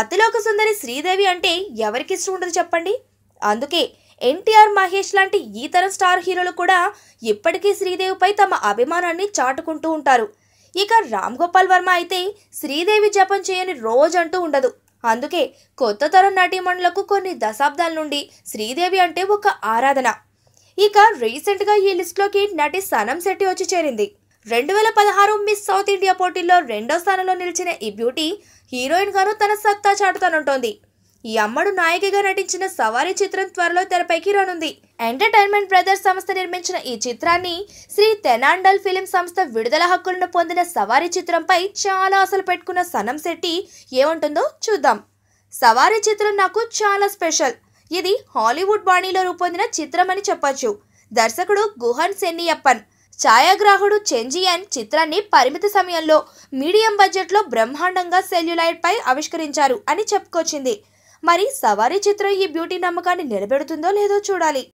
అతిలోక సుందరి శ్రీదేవి అంటే ఎవరికి ఇష్టం ఉండదు చెప్పండి అందుకే ఎన్టీఆర్ మహేష్ లాంటి ఈ తరం స్టార్ హీరోలు కూడా ఇప్పటికీ శ్రీదేవిపై తమ అభిమానాన్ని చాటుకుంటూ ఉంటారు ఇక రామ్ గోపాల్ వర్మ అయితే శ్రీదేవి జపం చేయని రోజంటూ ఉండదు అందుకే కొత్త తరం నటీమణులకు కొన్ని దశాబ్దాల నుండి శ్రీదేవి అంటే ఒక ఆరాధన ఇక రీసెంట్గా ఈ లిస్ట్లోకి నటి సనం శెట్టి వచ్చి చేరింది రెండు వేల పదహారు మిస్ సౌత్ ఇండియా పోటీల్లో రెండో స్థానంలో నిలిచిన ఈ బ్యూటీ హీరోయిన్గాను తన సత్తా చాటుతానుంటోంది ఈ అమ్మడు నాయకిగా నటించిన సవారీ చిత్రం త్వరలో తెరపైకి రానుంది ఎంటర్టైన్మెంట్ బ్రదర్స్ సంస్థ నిర్మించిన ఈ చిత్రాన్ని శ్రీ తెనాండల్ ఫిలిం సంస్థ విడుదల హక్కులను పొందిన సవారీ చిత్రంపై చాలా ఆశలు పెట్టుకున్న సనం శెట్టి ఏముంటుందో చూద్దాం సవారీ చిత్రం నాకు చాలా స్పెషల్ ఇది హాలీవుడ్ బాణీలో రూపొందిన చిత్రం అని చెప్పొచ్చు దర్శకుడు గుహన్ సెన్నియప్పన్ ఛాయాగ్రాహుడు చెంజియన్ చిత్రాన్ని పరిమిత సమయంలో మీడియం బడ్జెట్లో బ్రహ్మాండంగా సెల్యులైట్పై ఆవిష్కరించారు అని చెప్పుకొచ్చింది మరి సవారీ చిత్రం ఈ బ్యూటీ నమ్మకాన్ని నిలబెడుతుందో లేదో చూడాలి